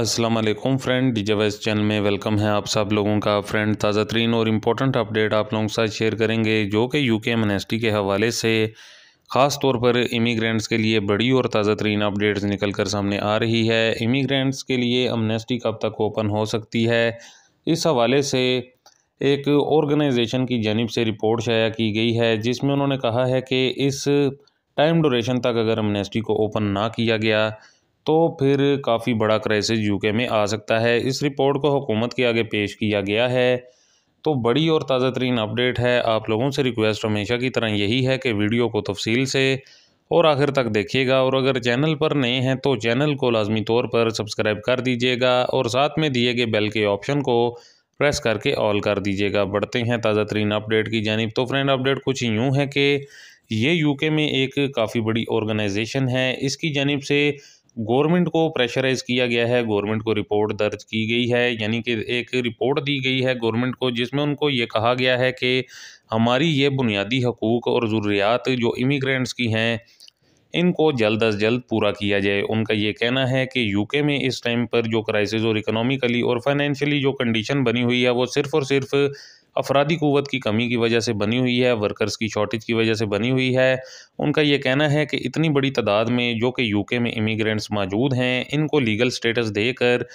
Aslam friend डी जेवेस channel में वेलकम है आप सब लोगों का फ्रेंड ताज़ा तरीन और इम्पोर्टेंट अपडेट आप लोगों के साथ शेयर करेंगे जो कि यू के एम के हवाले से ख़ास तौर पर इमीग्रेंट्स के लिए बड़ी और ताज़ा तरीन अपडेट्स निकल कर सामने आ रही है इमीग्रेंट्स के लिए अमनेस्टी कब तक ओपन हो सकती है इस हवाले से एक ऑर्गेनाइजेशन की जानब से रिपोर्ट शाया की गई है जिसमें उन्होंने कहा है कि इस टाइम डोरेशन तक अगर अमनेस्टी को ओपन ना किया गया तो फिर काफ़ी बड़ा क्राइसिस यूके में आ सकता है इस रिपोर्ट को हुकूमत के आगे पेश किया गया है तो बड़ी और ताज़ा तरीन अपडेट है आप लोगों से रिक्वेस्ट हमेशा की तरह यही है कि वीडियो को तफसील से और आखिर तक देखिएगा और अगर चैनल पर नए हैं तो चैनल को लाजमी तौर पर सब्सक्राइब कर दीजिएगा और साथ में दिए गए बेल के ऑप्शन को प्रेस करके ऑल कर दीजिएगा बढ़ते हैं ताज़ा तरीन अपडेट की जानब तो फ्रेंड अपडेट कुछ यूँ है कि ये यूके में एक काफ़ी बड़ी ऑर्गेनाइजेशन है इसकी जानब से गवर्नमेंट को प्रेशराइज किया गया है गवर्नमेंट को रिपोर्ट दर्ज की गई है यानी कि एक रिपोर्ट दी गई है गवर्नमेंट को जिसमें उनको ये कहा गया है कि हमारी ये बुनियादी हकूक़ और ज़रूरियात जो इमिग्रेंट्स की हैं इनको जल्द अज जल्द पूरा किया जाए उनका ये कहना है कि यूके में इस टाइम पर जो क्राइसिस और इकोनॉमिकली और फाइनेंशियली जो कंडीशन बनी हुई है वो सिर्फ़ और सिर्फ़ अफराधी क़ुत की कमी की वजह से बनी हुई है वर्कर्स की शॉर्टेज की वजह से बनी हुई है उनका ये कहना है कि इतनी बड़ी तादाद में जो कि यूके में इमिग्रेंट्स मौजूद हैं इनको लीगल स्टेटस देकर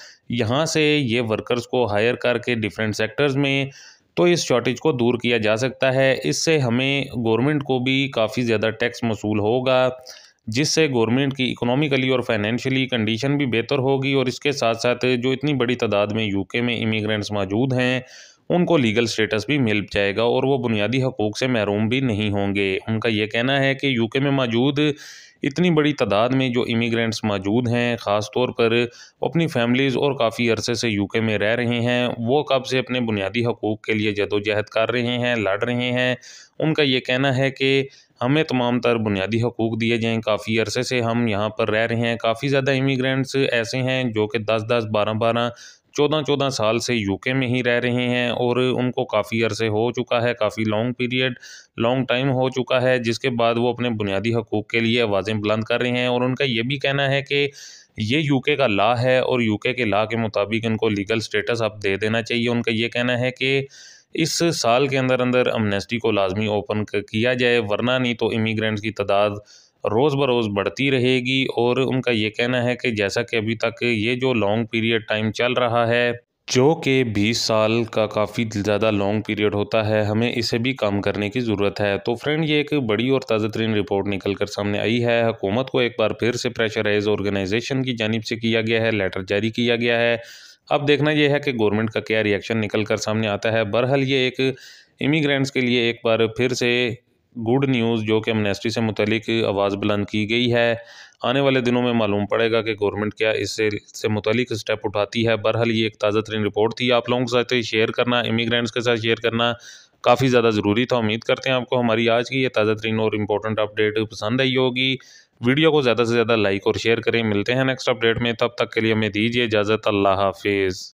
यहाँ से ये वर्कर्स को हायर करके डिफरेंट सेक्टर्स में तो इस शॉर्टेज को दूर किया जा सकता है इससे हमें गवर्नमेंट को भी काफ़ी ज़्यादा टैक्स मसूल होगा जिससे गवर्नमेंट की इकोनॉमिकली और फाइनेंशियली कंडीशन भी बेहतर होगी और इसके साथ साथ जो इतनी बड़ी तादाद में यूके में इमिग्रेंट्स मौजूद हैं उनको लीगल स्टेटस भी मिल जाएगा और वो बुनियादी हकूक़ से महरूम भी नहीं होंगे उनका ये कहना है कि यूके में मौजूद इतनी बड़ी तादाद में जो इमिग्रेंट्स मौजूद हैं ख़ास तौर पर अपनी फैमिलीज़ और काफ़ी अरसे से यूके में रह रहे हैं वो कब से अपने बुनियादी हकूक़ के लिए जदोजहद कर रहे हैं लड़ रहे हैं उनका ये कहना है कि हमें तमाम तर बुनियादी हकूक़ दिए जाएँ काफ़ी अरसे से हम यहाँ पर रह रहे हैं काफ़ी ज़्यादा इमिग्रेंट्स ऐसे हैं जो कि दस दस बारह बारह चौदह चौदह साल से यूके में ही रह रहे हैं और उनको काफ़ी अरसे हो चुका है काफ़ी लॉन्ग पीरियड लॉन्ग टाइम हो चुका है जिसके बाद वो अपने बुनियादी हकूक़ के लिए आवाज़ें बुलंद कर रहे हैं और उनका ये भी कहना है कि ये यूके का ला है और यूके के ला के मुताबिक इनको लीगल स्टेटस आप दे देना चाहिए उनका ये कहना है कि इस साल के अंदर अंदर अमनेस्टी को लाजमी ओपन किया जाए वरना नहीं तो इमीग्रेंट्स की तादाद रोज़ रोज़ बढ़ती रहेगी और उनका ये कहना है कि जैसा कि अभी तक ये जो लॉन्ग पीरियड टाइम चल रहा है जो कि बीस साल का काफ़ी ज़्यादा लॉन्ग पीरियड होता है हमें इसे भी काम करने की ज़रूरत है तो फ्रेंड ये एक बड़ी और ताज़ा तरीन रिपोर्ट निकल कर सामने आई है हुकूमत को एक बार फिर से प्रेशराइज ऑर्गेनाइजेशन की जानब से किया गया है लेटर जारी किया गया है अब देखना यह है कि गवर्नमेंट का क्या रिएक्शन निकल कर सामने आता है बहरहाल ये एक इमीग्रेंट्स के लिए एक बार फिर से गुड न्यूज़ जो कि एमनेस्टी से मुतलिक आवाज़ बुलंद की गई है आने वाले दिनों में मालूम पड़ेगा कि गवर्नमेंट क्या इससे से, मुतलिक स्टेप उठाती है बहरहाल ये एक ताज़ा तरीन रिपोर्ट थी आप लोगों के साथ शेयर करना इमिग्रेंट्स के साथ शेयर करना काफ़ी ज़्यादा ज़रूरी था उम्मीद करते हैं आपको हमारी आज की ये ताज़ा तरीन और इम्पोर्टेंट अपडेट पसंद आई होगी वीडियो को ज़्यादा से ज़्यादा लाइक और शेयर करें मिलते हैं नेक्स्ट अपडेट में तब तक के लिए हमें दीजिए इजाज़त अल्लाह हाफिज़